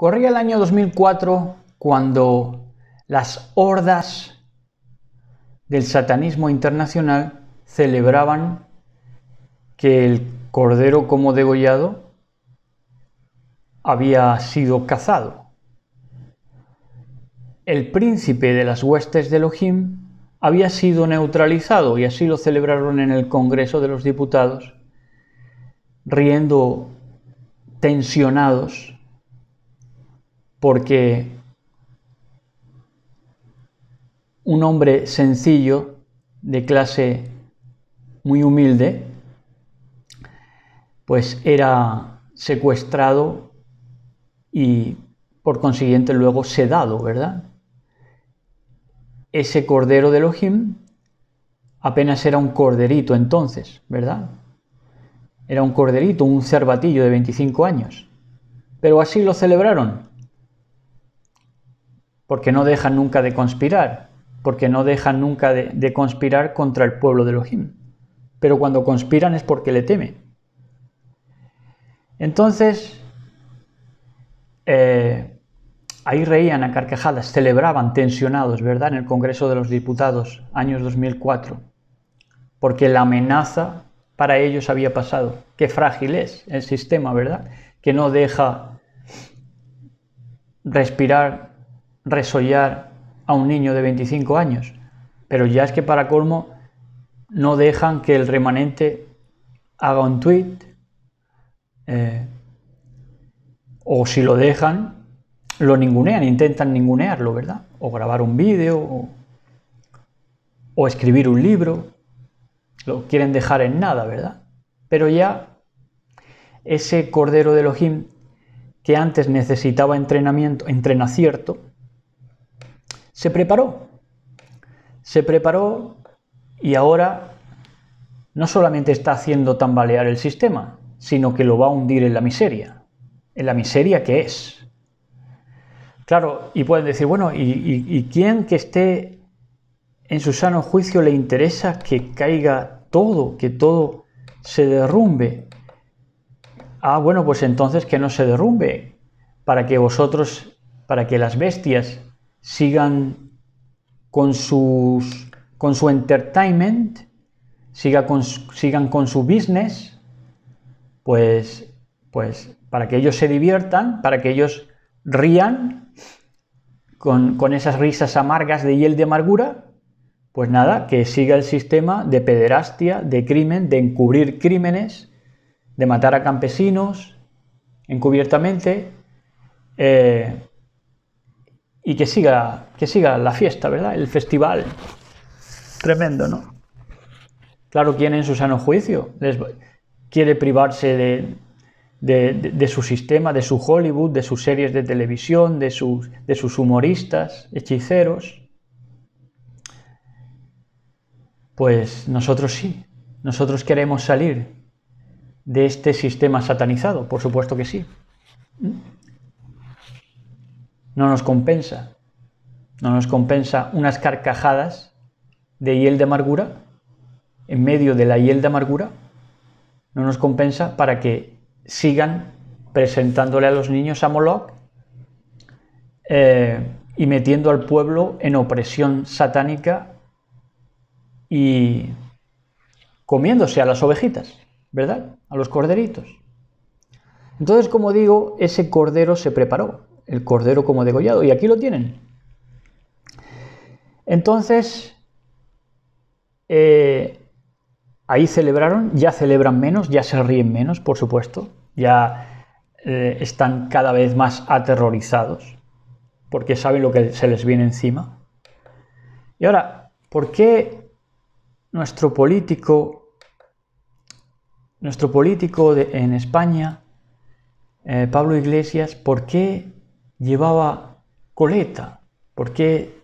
Corría el año 2004 cuando las hordas del satanismo internacional celebraban que el cordero como degollado había sido cazado. El príncipe de las huestes de Elohim había sido neutralizado y así lo celebraron en el Congreso de los Diputados, riendo tensionados porque un hombre sencillo, de clase muy humilde, pues era secuestrado y por consiguiente luego sedado, ¿verdad? Ese cordero de Elohim apenas era un corderito entonces, ¿verdad? Era un corderito, un cervatillo de 25 años. Pero así lo celebraron, porque no dejan nunca de conspirar, porque no dejan nunca de, conspirar contra el pueblo de Elohim. Pero cuando conspiran es porque le temen. Entonces, eh, ahí reían a carcajadas, celebraban tensionados, ¿verdad?, en el Congreso de los Diputados, años 2004, porque la amenaza para ellos había pasado. Qué frágil es el sistema, ¿verdad?, que no deja respirar resollar a un niño de 25 años, pero ya es que para colmo no dejan que el remanente haga un tweet, eh, o si lo dejan, lo ningunean, intentan ningunearlo, ¿verdad? O grabar un vídeo, o, escribir un libro, lo quieren dejar en nada, ¿verdad? Pero ya ese cordero de Elohim que antes necesitaba entrenamiento, entrenacierto, se preparó. Se preparó y ahora no solamente está haciendo tambalear el sistema, sino que lo va a hundir en la miseria, en la miseria que es. Claro, y pueden decir, bueno, ¿y, quién que esté en su sano juicio le interesa que caiga todo, que todo se derrumbe? Ah, bueno, pues entonces que no se derrumbe, para que vosotros, para que las bestias sigan con, sus, con su entertainment, siga con, sigan con su business, pues, pues para que ellos se diviertan, para que ellos rían con, esas risas amargas de hiel de amargura, pues nada, que siga el sistema de pederastia, de crimen, de encubrir crímenes, de matar a campesinos encubiertamente, eh, y que siga, que siga la fiesta, ¿verdad? El festival. Tremendo, ¿no? Claro, quién en su sano juicio les quiere privarse de, su sistema, de su Hollywood, de sus series de televisión, de sus, de sus humoristas, hechiceros. Pues nosotros sí, nosotros queremos salir de este sistema satanizado, por supuesto que sí no nos compensa. No nos compensa unas carcajadas de hiel de amargura en medio de la hiel de amargura. No nos compensa para que sigan presentándole a los niños a Moloch eh, y metiendo al pueblo en opresión satánica y comiéndose a las ovejitas, ¿verdad? A los corderitos. Entonces, como digo, ese cordero se preparó el cordero como degollado. Y aquí lo tienen. Entonces, eh, ahí celebraron, ya celebran menos, ya se ríen menos, por supuesto, ya eh, están cada vez más aterrorizados, porque saben lo que se les viene encima. Y ahora, ¿por qué nuestro político, nuestro político en España, eh, Pablo Iglesias, por qué llevaba coleta. Porque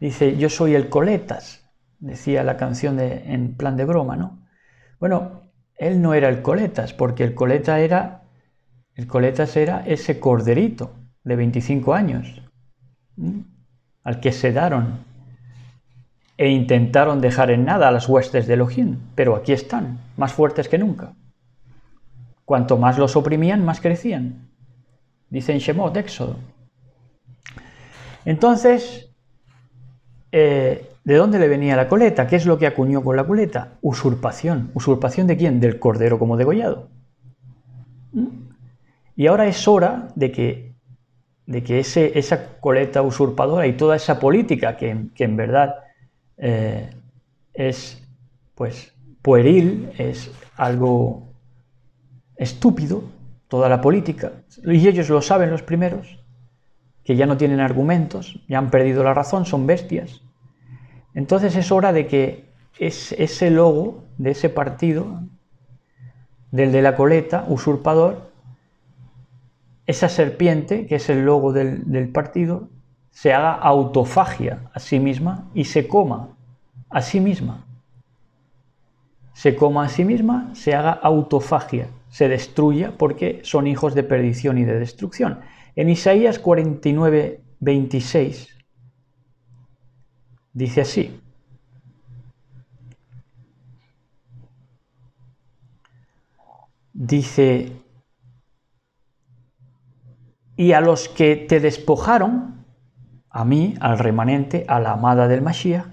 dice, yo soy el coletas, decía la canción de, en plan de broma, ¿no? Bueno, él no era el coletas, porque el coleta era, el coletas era ese corderito de 25 años, al que sedaron e intentaron dejar en nada a las huestes de Elohim, pero aquí están, más fuertes que nunca. Cuanto más los oprimían, más crecían. Dice en Shemot, Éxodo. Entonces, eh, ¿de dónde le venía la coleta? ¿Qué es lo que acuñó con la coleta? Usurpación. ¿Usurpación de quién? Del cordero como degollado. ¿Mm? Y ahora es hora de que, de que ese, esa coleta usurpadora y toda esa política que, en verdad eh, es pues pueril, es algo estúpido, toda la política, y ellos lo saben los primeros, que ya no tienen argumentos, ya han perdido la razón, son bestias. Entonces es hora de que ese logo de ese partido, del de la coleta, usurpador, esa serpiente, que es el logo del partido, se haga autofagia a sí misma y se coma a sí misma. Se coma a sí misma, se haga autofagia, se destruya porque son hijos de perdición y de destrucción. En Isaías 49, 26 dice así. Dice, y a los que te despojaron, a mí, al remanente, a la amada del Mashiach,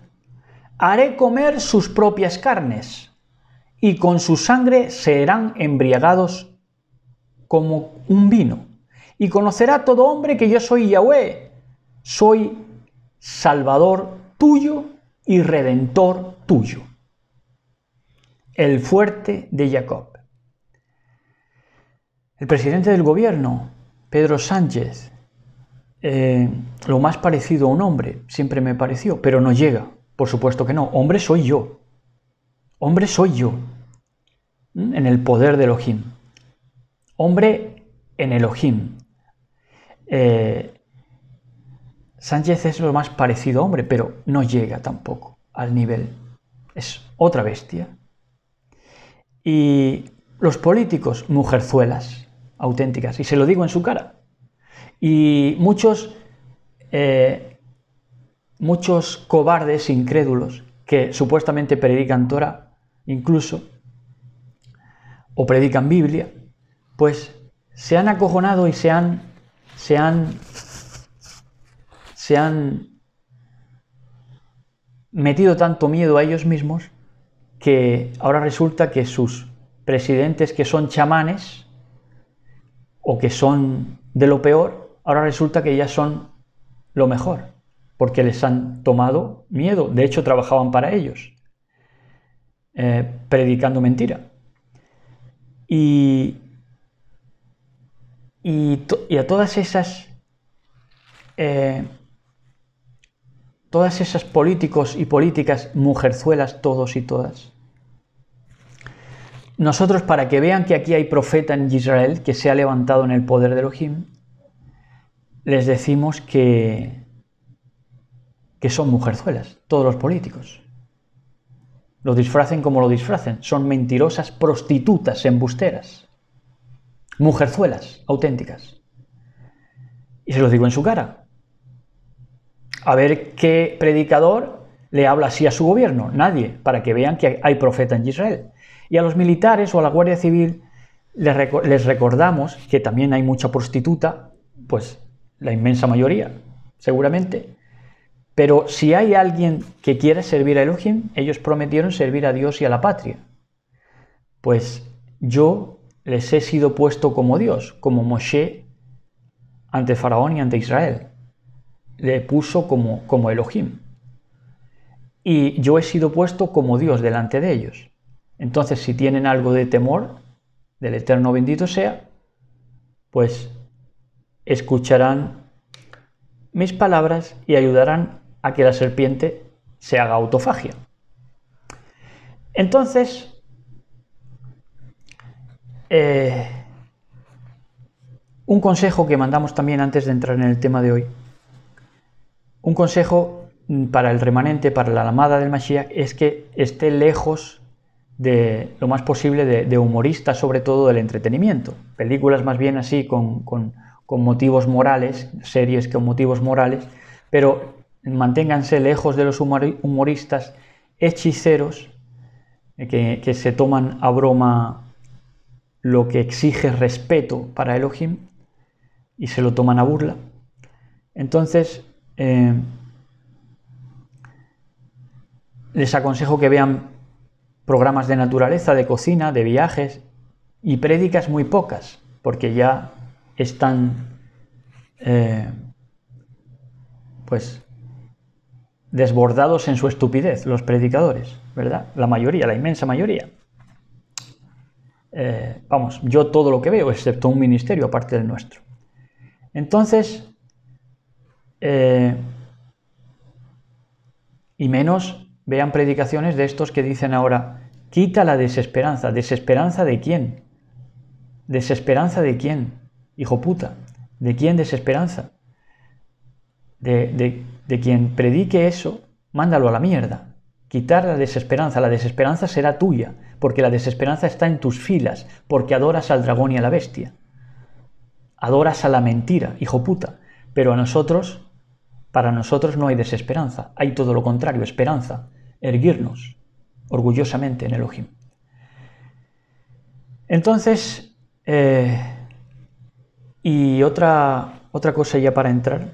haré comer sus propias carnes, y con su sangre serán embriagados como un vino y conocerá todo hombre que yo soy Yahweh. Soy Salvador tuyo y Redentor tuyo. El fuerte de Jacob. El presidente del gobierno, Pedro Sánchez, eh, lo más parecido a un hombre, siempre me pareció, pero no llega, por supuesto que no. Hombre soy yo. Hombre soy yo. ¿Mm? En el poder del Elohim. Hombre en Elohim. Eh, Sánchez es lo más parecido hombre, pero no llega tampoco al nivel. Es otra bestia. Y los políticos, mujerzuelas auténticas, y se lo digo en su cara. Y muchos, eh, muchos cobardes, incrédulos, que supuestamente predican Torah, incluso, o predican Biblia, pues se han acojonado y se han se han, metido tanto miedo a ellos mismos que ahora resulta que sus presidentes que son chamanes o que son de lo peor, ahora resulta que ya son lo mejor, porque les han tomado miedo. De hecho, trabajaban para ellos, eh, predicando mentira. Y y, a todas esas... Eh, todas esas políticos y políticas mujerzuelas, todos y todas. Nosotros, para que vean que aquí hay profeta en Israel que se ha levantado en el poder de Elohim, les decimos que, que son mujerzuelas, todos los políticos. Lo disfracen como lo disfracen, son mentirosas prostitutas embusteras. Mujerzuelas auténticas. Y se los digo en su cara. A ver qué predicador le habla así a su gobierno. Nadie, para que vean que hay profeta en Israel. Y a los militares o a la Guardia Civil les, recordamos que también hay mucha prostituta, pues la inmensa mayoría, seguramente. Pero si hay alguien que quiere servir a Elohim, ellos prometieron servir a Dios y a la patria. Pues yo les he sido puesto como Dios, como Moshe ante Faraón y ante Israel. Le puso como, como Elohim. Y yo he sido puesto como Dios delante de ellos. Entonces, si tienen algo de temor, del Eterno bendito sea, pues escucharán mis palabras y ayudarán a que la serpiente se haga autofagia. Entonces, eh, un consejo que mandamos también antes de entrar en el tema de hoy. Un consejo mm, para el remanente, para la amada del Mashiach, es que esté lejos de lo más posible de, humoristas, sobre todo del entretenimiento. Películas más bien así con, motivos morales, series con motivos morales, pero manténganse lejos de los humoristas hechiceros eh, que, que se toman a broma lo que exige respeto para Elohim y se lo toman a burla. Entonces, eh, les aconsejo que vean programas de naturaleza, de cocina, de viajes y prédicas muy pocas, porque ya están, eh, pues, desbordados en su estupidez los predicadores, ¿verdad? La mayoría, la inmensa mayoría. Eh, vamos, yo todo lo que veo, excepto un ministerio aparte del nuestro. Entonces, eh, y menos vean predicaciones de estos que dicen ahora, quita la desesperanza. ¿Desesperanza de quién? ¿Desesperanza de quién? Hijo puta, ¿de quién desesperanza? De, de, de quien predique eso, mándalo a la mierda. Quitar la desesperanza, la desesperanza será tuya porque la desesperanza está en tus filas, porque adoras al dragón y a la bestia. Adoras a la mentira, hijo puta. Pero a nosotros, para nosotros no hay desesperanza, hay todo lo contrario, esperanza, erguirnos orgullosamente en Elohim. Entonces, eh, y otra, otra cosa ya para entrar.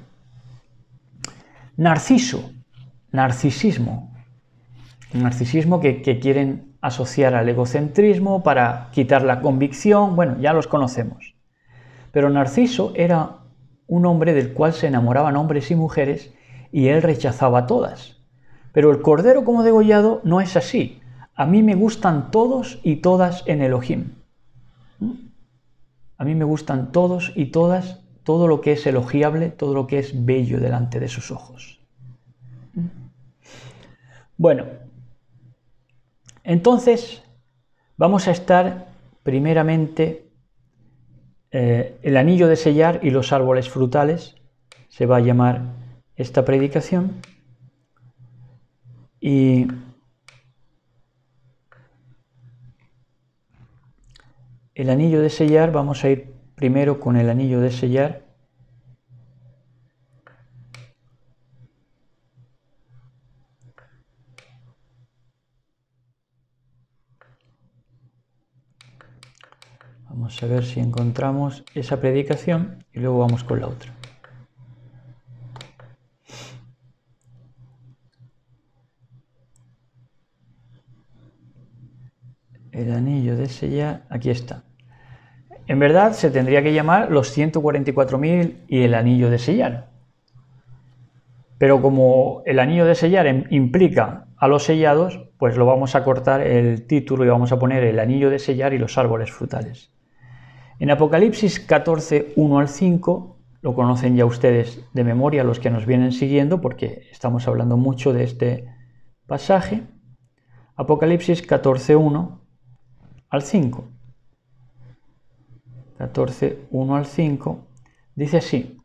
Narciso, narcisismo, Mm. narcisismo que, que quieren asociar al egocentrismo para quitar la convicción, bueno, ya los conocemos. Pero Narciso era un hombre del cual se enamoraban hombres y mujeres y él rechazaba a todas. Pero el cordero como degollado no es así. A mí me gustan todos y todas en Elohim. ¿Mm? A mí me gustan todos y todas, todo lo que es elogiable, todo lo que es bello delante de sus ojos. Mm. Bueno, entonces, vamos a estar primeramente eh, el anillo de sellar y los árboles frutales, se va a llamar esta predicación. Y el anillo de sellar, vamos a ir primero con el anillo de sellar Vamos a ver si encontramos esa predicación y luego vamos con la otra. El anillo de sellar, aquí está. En verdad se tendría que llamar los 144.000 y el anillo de sellar. Pero como el anillo de sellar em, implica a los sellados, pues lo vamos a cortar el título y vamos a poner el anillo de sellar y los árboles frutales. En Apocalipsis 14, 1 al 5, lo conocen ya ustedes de memoria los que nos vienen siguiendo porque estamos hablando mucho de este pasaje. Apocalipsis 14, 1 al 5. 14, 1 al 5. Dice así.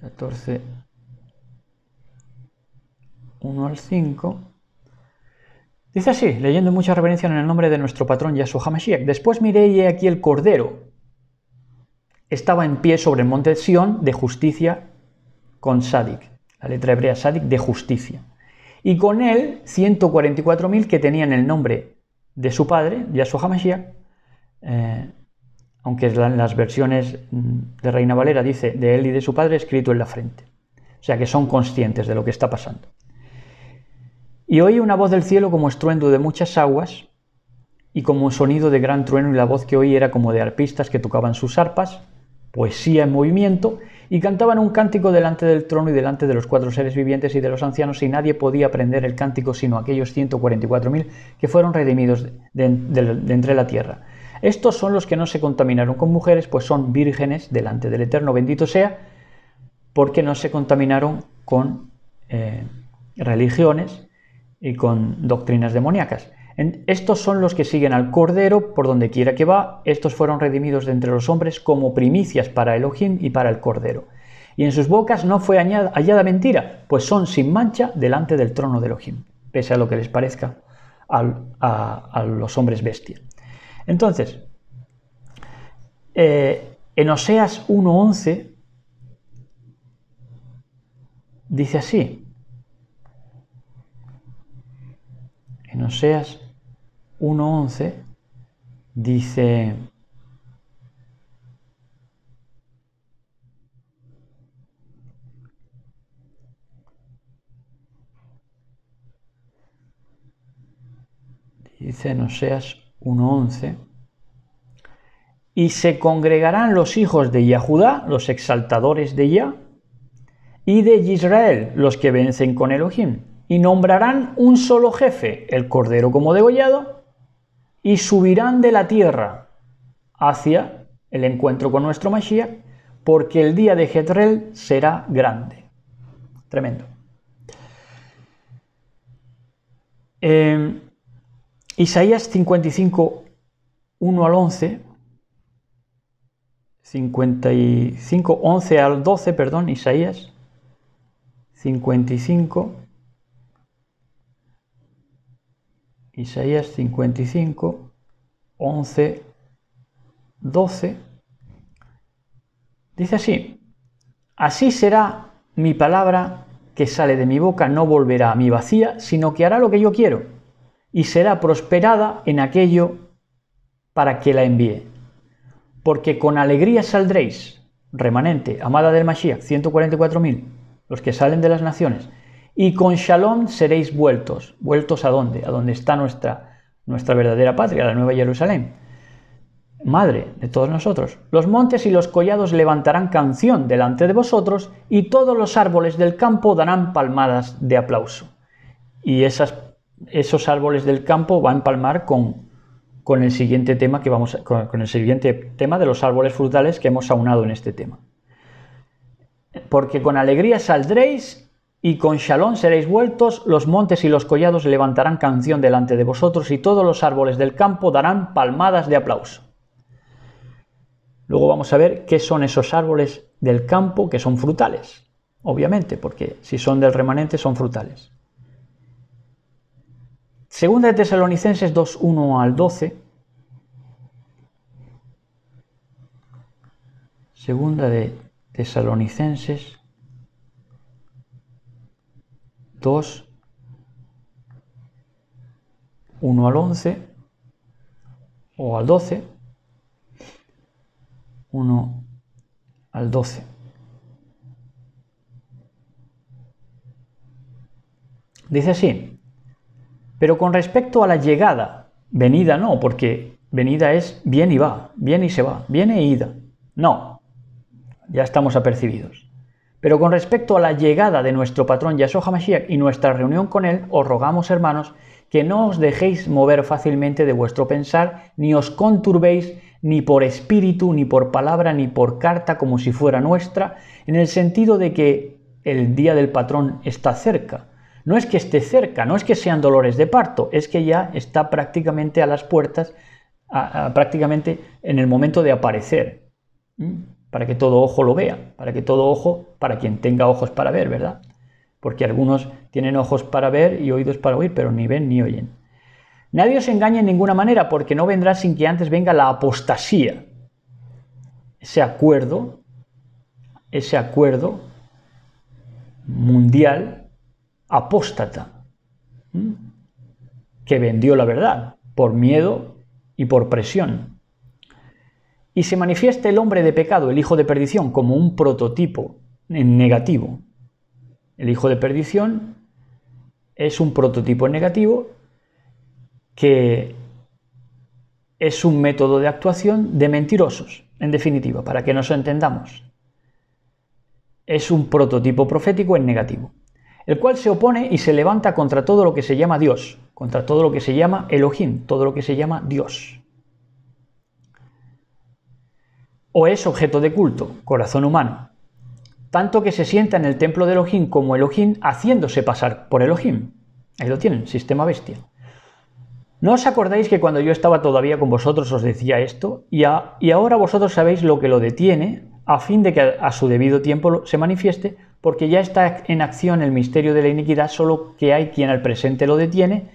Catorce 1 al 5. Dice así, leyendo mucha reverencia en el nombre de nuestro patrón Yahshua HaMashiach. Después miré y aquí el Cordero. Estaba en pie sobre el monte Sión de justicia con Sadik. La letra hebrea Sadik de justicia. Y con él 144.000 que tenían el nombre de su padre, Yahshua HaMashiach. Eh, aunque en las versiones mm, de Reina Valera dice de él y de su padre escrito en la frente. O sea que son conscientes de lo que está pasando. Y oí una voz del cielo como estruendo de muchas aguas y como un sonido de gran trueno y la voz que oí era como de arpistas que tocaban sus arpas, poesía en movimiento, y cantaban un cántico delante del trono y delante de los cuatro seres vivientes y de los ancianos, y nadie podía aprender el cántico sino aquellos 144.000 que fueron redimidos de, entre la tierra. Estos son los que no se contaminaron con mujeres, pues son vírgenes delante del Eterno, bendito sea, porque no se contaminaron con eh, religiones, y con doctrinas demoníacas. Estos son los que siguen al Cordero por donde quiera que va, estos fueron redimidos de entre los hombres como primicias para Elohim y para el Cordero. Y en sus bocas no fue hallada mentira, pues son sin mancha delante del trono de Elohim, pese a lo que les parezca a, los hombres bestia. Entonces, eh, en Oseas 1.11 dice así, en Oseas 1.11 dice, dice en Oseas 1.11, y se congregarán los hijos de Yahudá, los exaltadores de Yah, y de Israel, los que vencen con Elohim y nombrarán un solo jefe, el cordero como degollado, y subirán de la tierra hacia el encuentro con nuestro Mashiach, porque el día de Jezreel será grande. Tremendo. Em, Isaías 55, 1 al 11, 55, 11 al 12, perdón, Isaías 55, Isaías 55, 11, 12. Dice así, así será mi palabra que sale de mi boca, no volverá a mi vacía, sino que hará lo que yo quiero y será prosperada en aquello para que la envíe. Porque con alegría saldréis, remanente, amada del Mashiach, 144.000, los que salen de las naciones, y con shalom seréis vueltos. ¿Vueltos a dónde? A donde está nuestra, nuestra verdadera patria, la Nueva Jerusalén. Madre de todos nosotros, los montes y los collados levantarán canción delante de vosotros y todos los árboles del campo darán palmadas de aplauso. Y esos árboles del campo van a palmar con, con el siguiente tema que vamos con, con el siguiente tema de los árboles frutales que hemos aunado en este tema. Porque con alegría saldréis y con Shalom seréis vueltos, los montes y los collados levantarán canción delante de vosotros, y todos los árboles del campo darán palmadas de aplauso. Luego vamos a ver qué son esos árboles del campo que son frutales, obviamente, porque si son del remanente son frutales. Segunda de Tesalonicenses 2.1 al 12. Segunda de Tesalonicenses 2, 1 al 11 o al 12, 1 al 12. Dice así, pero con respecto a la llegada, venida no, porque venida es bien y va, viene y se va, viene e ida. No, ya estamos apercibidos. Pero con respecto a la llegada de nuestro patrón Yahshua HaMashiach y nuestra reunión con él, os rogamos, hermanos, que no os dejéis mover fácilmente de vuestro pensar, ni os conturbéis ni por espíritu, ni por palabra, ni por carta, como si fuera nuestra, en el sentido de que el día del patrón está cerca. No es que esté cerca, no es que sean dolores de parto, es que ya está prácticamente a las puertas, prácticamente en el momento de aparecer. ¿Mm? para que todo ojo lo vea, para que todo ojo, para quien tenga ojos para ver, ¿verdad? Porque algunos tienen ojos para ver y oídos para oír, pero ni ven ni oyen. Nadie os engaña en ninguna manera, porque no vendrá sin que antes venga la apostasía. Ese acuerdo, ese acuerdo mundial apóstata, que vendió la verdad por miedo y por presión y se manifiesta el hombre de pecado, el hijo de perdición, como un prototipo en negativo. El hijo de perdición es un prototipo negativo que es un método de actuación de mentirosos, en definitiva, para que nos entendamos. Es un prototipo profético en negativo, el cual se opone y se levanta contra todo lo que se llama Dios, contra todo lo que se llama Elohim, todo lo que se llama Dios. o es objeto de culto, corazón humano, tanto que se sienta en el templo de Elohim como Elohim haciéndose pasar por Elohim. Ahí lo tienen, sistema bestia. ¿No os acordáis que cuando yo estaba todavía con vosotros os decía esto? Y, ahora vosotros sabéis lo que lo detiene a fin de que a, su debido tiempo se manifieste, porque ya está en acción el misterio de la iniquidad, solo que hay quien al presente lo detiene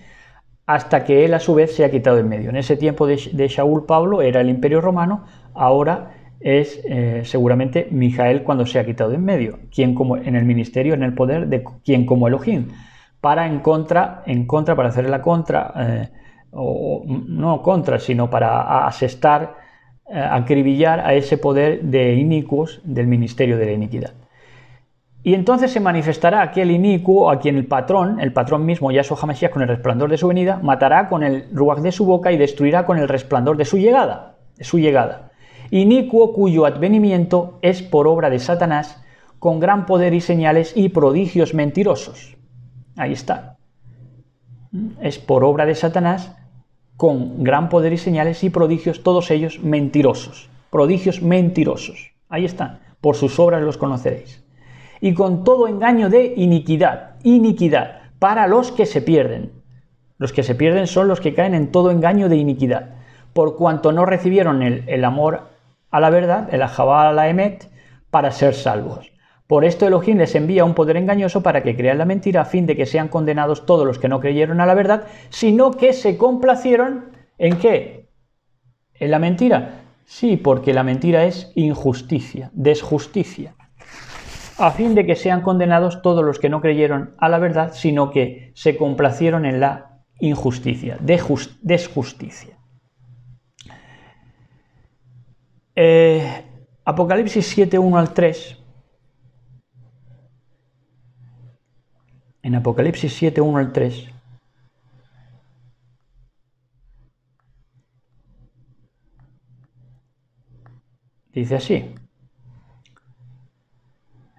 hasta que él a su vez se ha quitado en medio. En ese tiempo de, de Shaul Pablo era el imperio romano, ahora es eh, seguramente Mijael cuando se ha quitado de en medio, quien como en el ministerio, en el poder de quien como Elohim, para en contra, en contra, para hacer la contra, eh, o no contra, sino para asestar, eh, acribillar a ese poder de inicuos del ministerio de la iniquidad. Y entonces se manifestará aquel inicuo a quien el patrón, el patrón mismo, Yahshua Mesías, con el resplandor de su venida, matará con el ruaj de su boca y destruirá con el resplandor de su llegada, de su llegada inicuo cuyo advenimiento es por obra de Satanás, con gran poder y señales y prodigios mentirosos. Ahí está. Es por obra de Satanás, con gran poder y señales y prodigios, todos ellos mentirosos. Prodigios mentirosos. Ahí están. Por sus obras los conoceréis. Y con todo engaño de iniquidad, iniquidad, para los que se pierden. Los que se pierden son los que caen en todo engaño de iniquidad, por cuanto no recibieron el, el amor a la verdad, el Ahabá a la Emet, para ser salvos. Por esto Elohim les envía un poder engañoso para que crean la mentira a fin de que sean condenados todos los que no creyeron a la verdad, sino que se complacieron en qué? En la mentira. Sí, porque la mentira es injusticia, desjusticia. A fin de que sean condenados todos los que no creyeron a la verdad, sino que se complacieron en la injusticia, desjusticia. Eh, Apocalipsis 7, 1 al 3. En Apocalipsis 7, 1 al 3. Dice así,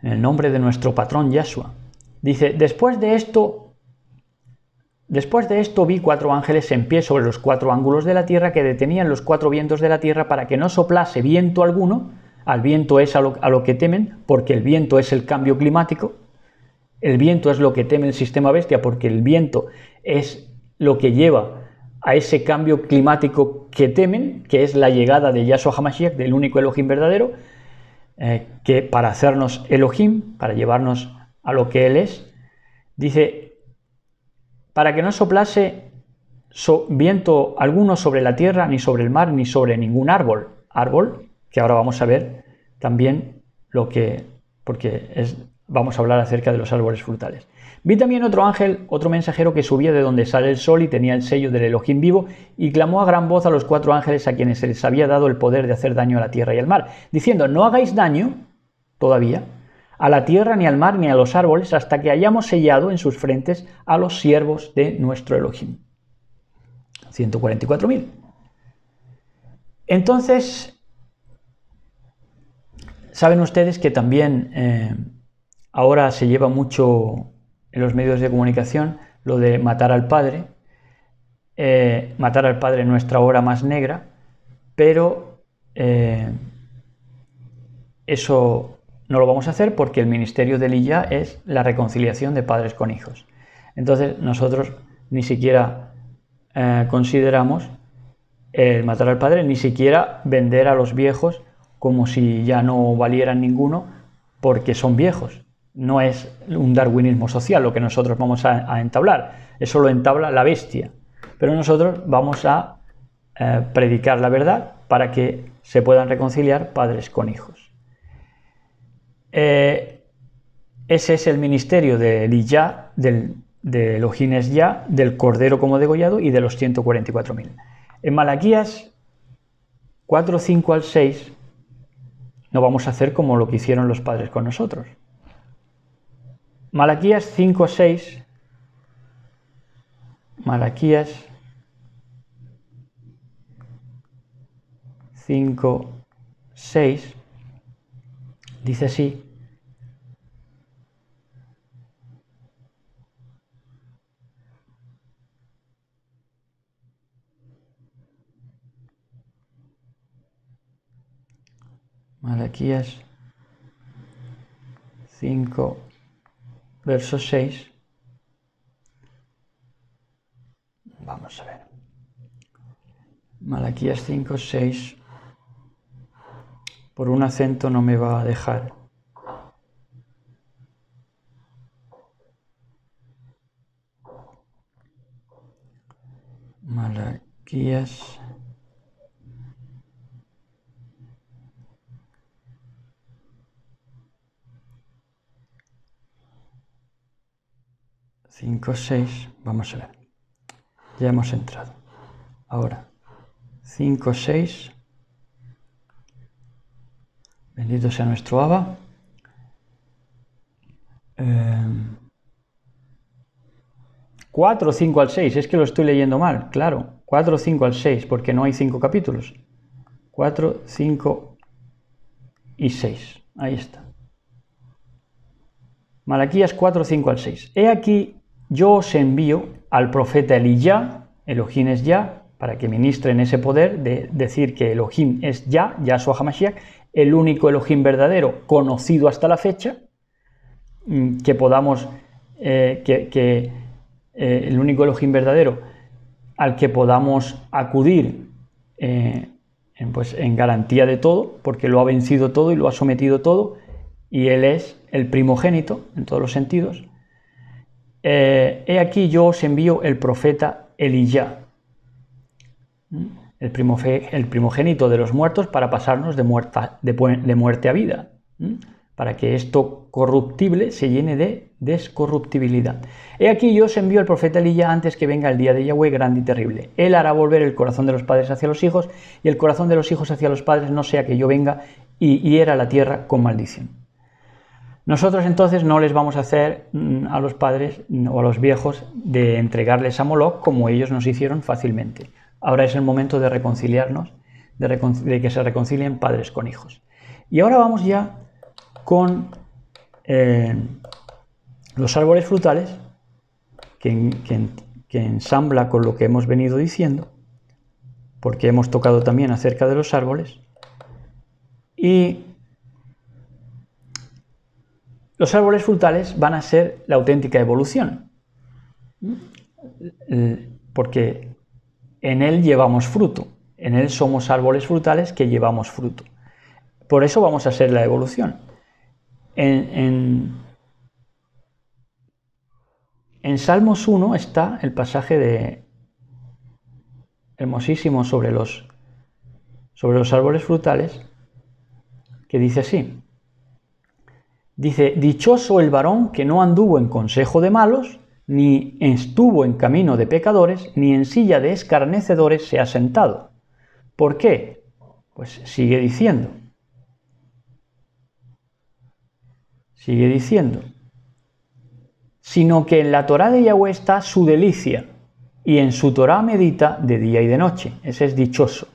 en el nombre de nuestro patrón Yahshua. Dice, después de esto Después de esto vi cuatro ángeles en pie sobre los cuatro ángulos de la tierra que detenían los cuatro vientos de la tierra para que no soplase viento alguno, al viento es a lo, que temen, porque el viento es el cambio climático, el viento es lo que teme el sistema bestia, porque el viento es lo que lleva a ese cambio climático que temen, que es la llegada de Yahshua HaMashiach, del único Elohim verdadero, eh, que para hacernos Elohim, para llevarnos a lo que Él es, dice para que no soplase viento alguno sobre la tierra, ni sobre el mar, ni sobre ningún árbol. Árbol, que ahora vamos a ver también lo que, porque es, vamos a hablar acerca de los árboles frutales. Vi también otro ángel, otro mensajero que subía de donde sale el sol y tenía el sello del Elohim vivo y clamó a gran voz a los cuatro ángeles a quienes se les había dado el poder de hacer daño a la tierra y al mar, diciendo, no hagáis daño todavía a la tierra, ni al mar, ni a los árboles, hasta que hayamos sellado en sus frentes a los siervos de nuestro Elohim. 144.000. Entonces, saben ustedes que también eh, ahora se lleva mucho en los medios de comunicación lo de matar al padre, eh, matar al padre en nuestra hora más negra, pero eh, eso no lo vamos a hacer porque el ministerio de Lilla es la reconciliación de padres con hijos. Entonces nosotros ni siquiera eh, consideramos el eh, matar al padre, ni siquiera vender a los viejos como si ya no valieran ninguno porque son viejos. No es un darwinismo social lo que nosotros vamos a, entablar, eso lo entabla la bestia. Pero nosotros vamos a eh, predicar la verdad para que se puedan reconciliar padres con hijos. Eh, ese es el ministerio del Iyá, del, de los Ya, del Cordero como degollado y de los 144.000. En Malaquías 4, 5 al 6, no vamos a hacer como lo que hicieron los padres con nosotros. Malaquías 5, 6. Malaquías 5, 6. Dice así. Malaquías 5, verso 6. Vamos a ver. Malaquías 5, 6. Por un acento no me va a dejar. Malaquías 5, 6, vamos a ver. Ya hemos entrado. Ahora, 5, 6. Bendito sea nuestro ABA. 4, 5 al 6, es que lo estoy leyendo mal, claro. 4, 5 al 6, porque no hay 5 capítulos. 4, 5 y 6. Ahí está. Malaquías 4, 5 al 6. He aquí yo os envío al profeta el Elohim es ya, para que ministren ese poder de decir que Elohim es ya, Yahshua HaMashiach, el único Elohim verdadero conocido hasta la fecha, mm, que podamos, eh, que, eh, el único Elohim verdadero al que podamos acudir eh, pues, en garantía de todo, porque lo ha vencido todo y lo ha sometido todo, y Él es el primogénito en todos los sentidos, eh, he aquí yo os envío el profeta Eliyá, el, primogénito de los muertos, para pasarnos de, muerte a vida, para que esto corruptible se llene de descorruptibilidad. He aquí yo os envío el profeta Elías antes que venga el día de Yahweh grande y terrible. Él hará volver el corazón de los padres hacia los hijos y el corazón de los hijos hacia los padres, no sea que yo venga y hiera la tierra con maldición. Nosotros entonces no les vamos a hacer mm, a los padres o a los viejos de entregarles a Moloch como ellos nos hicieron fácilmente. Ahora es el momento de reconciliarnos, de, que se reconcilien padres con hijos. Y ahora vamos ya con eh, los árboles frutales, que, que ensambla con lo que hemos venido diciendo, porque hemos tocado también acerca de los árboles. Y los árboles frutales van a ser la auténtica evolución, porque en él llevamos fruto, en él somos árboles frutales que llevamos fruto. Por eso vamos a ser la evolución. En, Salmos 1 está el pasaje de hermosísimo sobre los, sobre los árboles frutales que dice así, Dice, Dichoso el varón que no anduvo en consejo de malos, ni estuvo en camino de pecadores, ni en silla de escarnecedores se ha sentado. ¿Por qué? Pues sigue diciendo. Sigue diciendo. Sino que en la Torá de Yahweh está su delicia, y en su Torá medita de día y de noche. Ese es dichoso.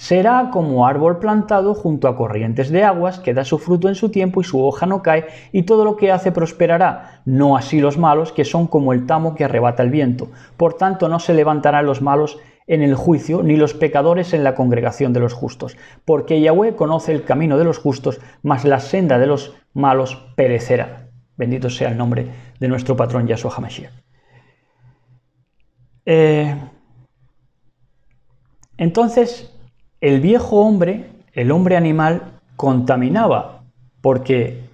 Será como árbol plantado junto a corrientes de aguas, que da su fruto en su tiempo y su hoja no cae, y todo lo que hace prosperará. No así los malos, que son como el tamo que arrebata el viento. Por tanto, no se levantarán los malos en el juicio, ni los pecadores en la congregación de los justos, porque Yahweh conoce el camino de los justos, mas la senda de los malos perecerá. Bendito sea el nombre de nuestro patrón Yahshua HaMashiach. Eh, entonces, el viejo hombre, el hombre animal, contaminaba, porque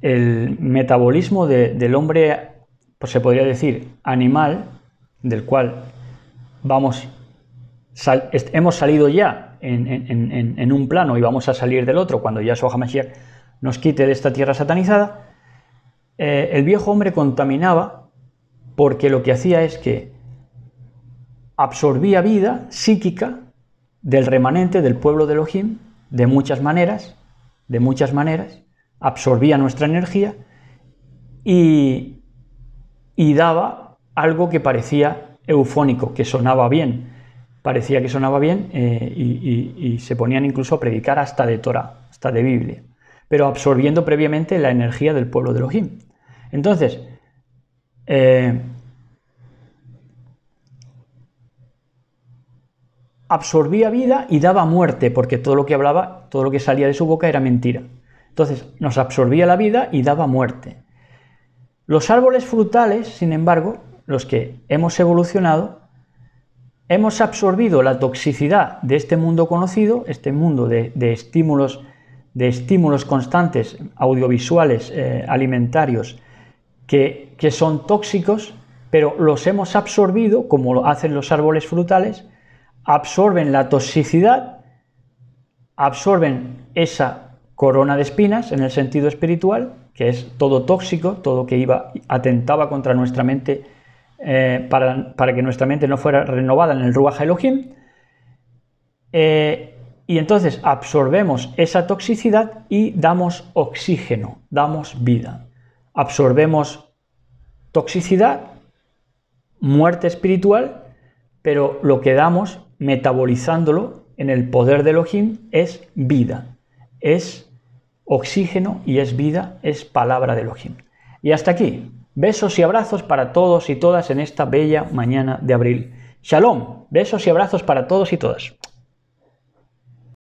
el metabolismo del hombre, pues se podría decir, animal, del cual vamos, hemos salido ya en, un plano y vamos a salir del otro cuando Yahshua HaMashiach nos quite de esta tierra satanizada, eh, el viejo hombre contaminaba porque lo que hacía es que absorbía vida psíquica del remanente del pueblo de Elohim de muchas maneras, de muchas maneras, absorbía nuestra energía y, y daba algo que parecía eufónico, que sonaba bien, parecía que sonaba bien eh, y, se ponían incluso a predicar hasta de Torah, hasta de Biblia, pero absorbiendo previamente la energía del pueblo de Elohim. Entonces, eh, absorbía vida y daba muerte, porque todo lo que hablaba, todo lo que salía de su boca era mentira. Entonces, nos absorbía la vida y daba muerte. Los árboles frutales, sin embargo, los que hemos evolucionado, hemos absorbido la toxicidad de este mundo conocido, este mundo de, estímulos, de estímulos constantes, audiovisuales, eh, alimentarios, que, que son tóxicos, pero los hemos absorbido, como lo hacen los árboles frutales, absorben la toxicidad, absorben esa corona de espinas en el sentido espiritual, que es todo tóxico, todo que iba, atentaba contra nuestra mente eh, para, que nuestra mente no fuera renovada en el Ruach Elohim. Eh, y entonces absorbemos esa toxicidad y damos oxígeno, damos vida. Absorbemos toxicidad, muerte espiritual, pero lo que damos metabolizándolo en el poder de Elohim es vida, es oxígeno y es vida, es palabra de Elohim. Y hasta aquí, besos y abrazos para todos y todas en esta bella mañana de abril. Shalom, besos y abrazos para todos y todas.